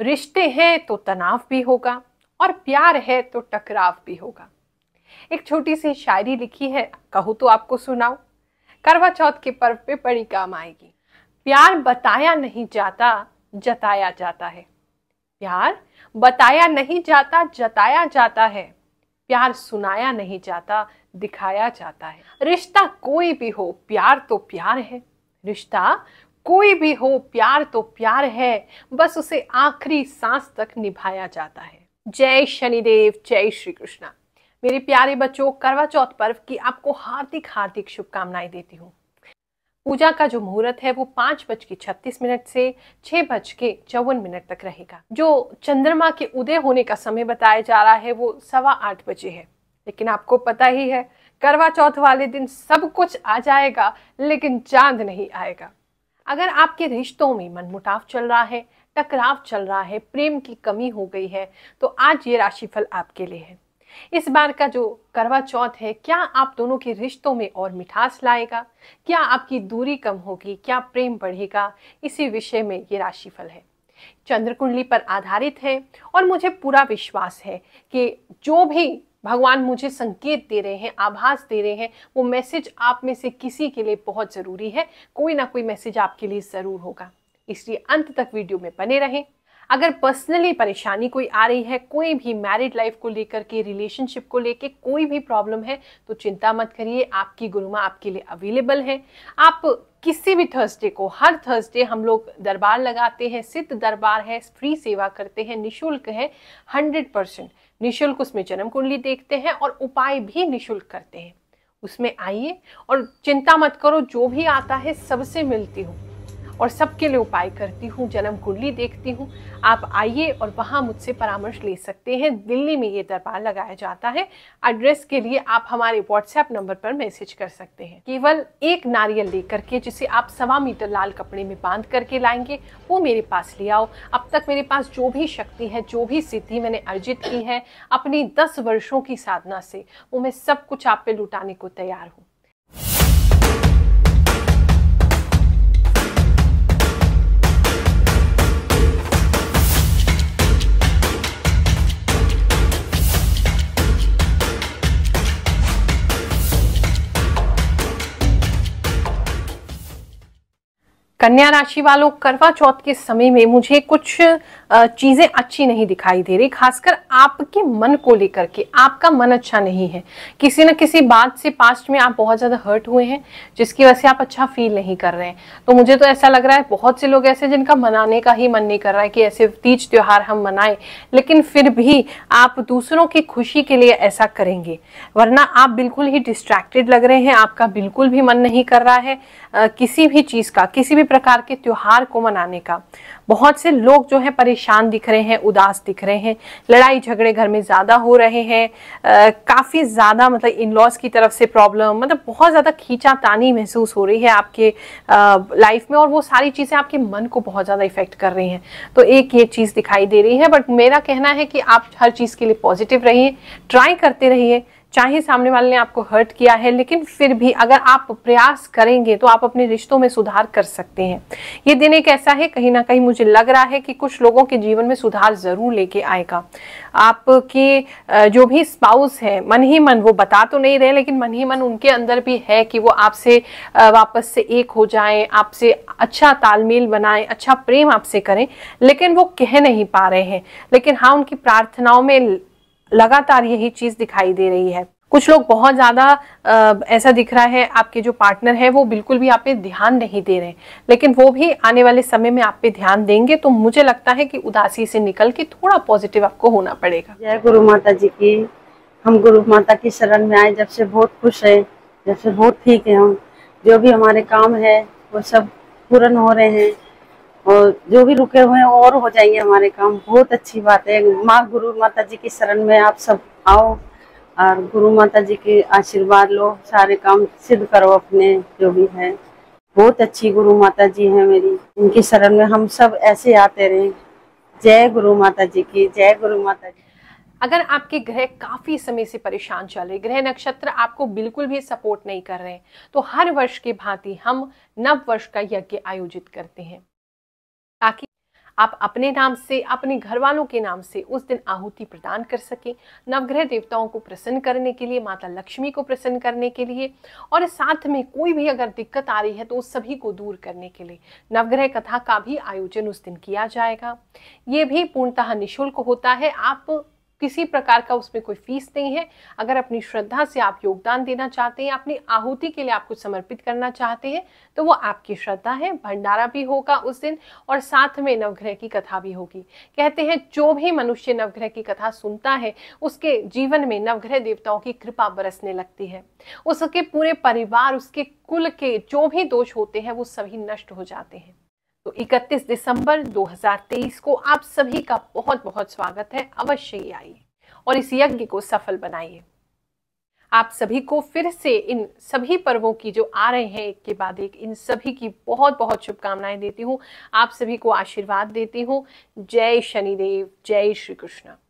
रिश्ते हैं तो तनाव भी होगा और प्यार है तो टकराव भी होगा एक छोटी सी शायरी लिखी है कहो तो आपको सुनाओ करवा चौथ के पर्व पे बड़ी काम आएगी प्यार बताया नहीं जाता जताया जाता है प्यार बताया नहीं जाता जताया जाता है प्यार सुनाया नहीं जाता दिखाया जाता है रिश्ता कोई भी हो प्यार तो प्यार है रिश्ता कोई भी हो प्यार तो प्यार है बस उसे आखिरी सांस तक निभाया जाता है जय शनिदेव जय श्री कृष्णा मेरे प्यारे बच्चों करवा चौथ पर्व की आपको हार्दिक हार्दिक शुभकामनाएं देती हूँ पूजा का जो मुहूर्त है वो पांच बज के छत्तीस मिनट से छह बज के चौवन मिनट तक रहेगा जो चंद्रमा के उदय होने का समय बताया जा रहा है वो सवा आठ बजे है लेकिन आपको पता ही है करवा चौथ वाले दिन सब कुछ आ जाएगा लेकिन चांद नहीं आएगा अगर आपके रिश्तों में मनमुटाव चल रहा है टकराव चल रहा है प्रेम की कमी हो गई है तो आज ये राशिफल आपके लिए है इस बार का जो करवा चौथ है क्या आप दोनों के रिश्तों में और मिठास लाएगा क्या आपकी दूरी कम होगी क्या प्रेम बढ़ेगा इसी विषय में ये राशिफल है चंद्र कुंडली पर आधारित है और मुझे पूरा विश्वास है कि जो भी भगवान मुझे संकेत दे रहे हैं आभास दे रहे हैं वो मैसेज आप में से किसी के लिए बहुत ज़रूरी है कोई ना कोई मैसेज आपके लिए ज़रूर होगा इसलिए अंत तक वीडियो में बने रहें अगर पर्सनली परेशानी कोई आ रही है कोई भी मैरिड लाइफ को लेकर के रिलेशनशिप को लेकर कोई भी प्रॉब्लम है तो चिंता मत करिए आपकी गुरुमा आपके लिए अवेलेबल है आप किसी भी थर्सडे को हर थर्सडे हम लोग दरबार लगाते हैं सिद्ध दरबार है फ्री सेवा करते हैं निशुल्क है हंड्रेड परसेंट निशुल्क उसमें जन्म कुंडली देखते हैं और उपाय भी निशुल्क करते हैं उसमें आइए और चिंता मत करो जो भी आता है सबसे मिलती हूँ और सबके लिए उपाय करती हूँ जन्म कुंडली देखती हूँ आप आइए और वहाँ मुझसे परामर्श ले सकते हैं दिल्ली में ये दरबार लगाया जाता है एड्रेस के लिए आप हमारे व्हाट्सएप नंबर पर मैसेज कर सकते हैं केवल एक नारियल लेकर के जिसे आप सवा मीटर लाल कपड़े में बांध करके लाएंगे वो मेरे पास ले आओ अब तक मेरे पास जो भी शक्ति है जो भी सिद्धि मैंने अर्जित की है अपनी दस वर्षों की साधना से वो मैं सब कुछ आप पे लुटाने को तैयार हूँ कन्या राशि वालों करवा चौथ के समय में मुझे कुछ चीज़ें अच्छी नहीं दिखाई दे रही खासकर आपके मन को लेकर के आपका मन अच्छा नहीं है किसी न किसी बात से पास्ट में आप बहुत ज़्यादा हर्ट हुए हैं जिसकी वजह से आप अच्छा फील नहीं कर रहे हैं तो मुझे तो ऐसा लग रहा है बहुत से लोग ऐसे जिनका मनाने का ही मन नहीं कर रहा है कि ऐसे तीज त्यौहार हम मनाएं लेकिन फिर भी आप दूसरों की खुशी के लिए ऐसा करेंगे वरना आप बिल्कुल ही डिस्ट्रैक्टेड लग रहे हैं आपका बिल्कुल भी मन नहीं कर रहा है किसी भी चीज़ का किसी भी प्रकार के त्यौहार को मनाने का बहुत से लोग जो है परेशान दिख रहे हैं उदास दिख रहे हैं लड़ाई झगड़े घर में ज़्यादा हो रहे हैं काफ़ी ज़्यादा मतलब इन लॉज की तरफ से प्रॉब्लम मतलब बहुत ज़्यादा खींचा तानी महसूस हो रही है आपके लाइफ में और वो सारी चीज़ें आपके मन को बहुत ज़्यादा इफेक्ट कर रही हैं तो एक ये चीज़ दिखाई दे रही है बट मेरा कहना है कि आप हर चीज़ के लिए पॉजिटिव रहिए ट्राई करते रहिए चाहे सामने वाले ने आपको हर्ट किया है लेकिन फिर भी अगर आप प्रयास करेंगे तो आप अपने रिश्तों में सुधार कर सकते हैं ये दिन एक ऐसा है कहीं ना कहीं मुझे लग रहा है कि कुछ लोगों के जीवन में सुधार जरूर लेके आएगा आपके जो भी स्पाउस है मन ही मन वो बता तो नहीं रहे लेकिन मन ही मन उनके अंदर भी है कि वो आपसे वापस से एक हो जाए आपसे अच्छा तालमेल बनाए अच्छा प्रेम आपसे करें लेकिन वो कह नहीं पा रहे हैं लेकिन हाँ उनकी प्रार्थनाओं में लगातार यही चीज दिखाई दे रही है कुछ लोग बहुत ज़्यादा ऐसा दिख रहा है आपके जो पार्टनर है वो बिल्कुल भी आप पे ध्यान नहीं दे रहे लेकिन वो भी आने वाले समय में आप पे ध्यान देंगे तो मुझे लगता है कि उदासी से निकल के थोड़ा पॉजिटिव आपको होना पड़ेगा जय गुरु माता जी की हम गुरु माता की शरण में आए जब से बहुत खुश है जब से बहुत ठीक है हम जो भी हमारे काम है वो सब पूर्ण हो रहे हैं और जो भी रुके हुए हैं और हो जाएंगे हमारे काम बहुत अच्छी बात है माँ गुरु माता जी की शरण में आप सब आओ और गुरु माता जी के आशीर्वाद लो सारे काम सिद्ध करो अपने जो भी है बहुत अच्छी गुरु माता जी है मेरी इनकी शरण में हम सब ऐसे आते रहे जय गुरु माता जी की जय गुरु माता जी अगर आपके ग्रह काफी समय से परेशान चल रहे ग्रह नक्षत्र आपको बिल्कुल भी सपोर्ट नहीं कर रहे तो हर वर्ष की भांति हम नव वर्ष का यज्ञ आयोजित करते हैं ताकि आप अपने नाम से अपने घर वालों के नाम से उस दिन आहुति प्रदान कर सकें नवग्रह देवताओं को प्रसन्न करने के लिए माता लक्ष्मी को प्रसन्न करने के लिए और साथ में कोई भी अगर दिक्कत आ रही है तो उस सभी को दूर करने के लिए नवग्रह कथा का भी आयोजन उस दिन किया जाएगा ये भी पूर्णतः निःशुल्क होता है आप किसी प्रकार का उसमें कोई फीस नहीं है अगर अपनी श्रद्धा से आप योगदान देना चाहते हैं अपनी आहुति के लिए आपको समर्पित करना चाहते हैं तो वो आपकी श्रद्धा है भंडारा भी होगा उस दिन और साथ में नवग्रह की कथा भी होगी कहते हैं जो भी मनुष्य नवग्रह की कथा सुनता है उसके जीवन में नवग्रह देवताओं की कृपा बरसने लगती है उसके पूरे परिवार उसके कुल के जो भी दोष होते हैं वो सभी नष्ट हो जाते हैं तो 31 दिसंबर 2023 को आप सभी का बहुत बहुत स्वागत है अवश्य ही आइए और इस यज्ञ को सफल बनाइए आप सभी को फिर से इन सभी पर्वों की जो आ रहे हैं एक के बाद एक इन सभी की बहुत बहुत शुभकामनाएं देती हूँ आप सभी को आशीर्वाद देती हूँ जय शनिदेव जय श्री कृष्ण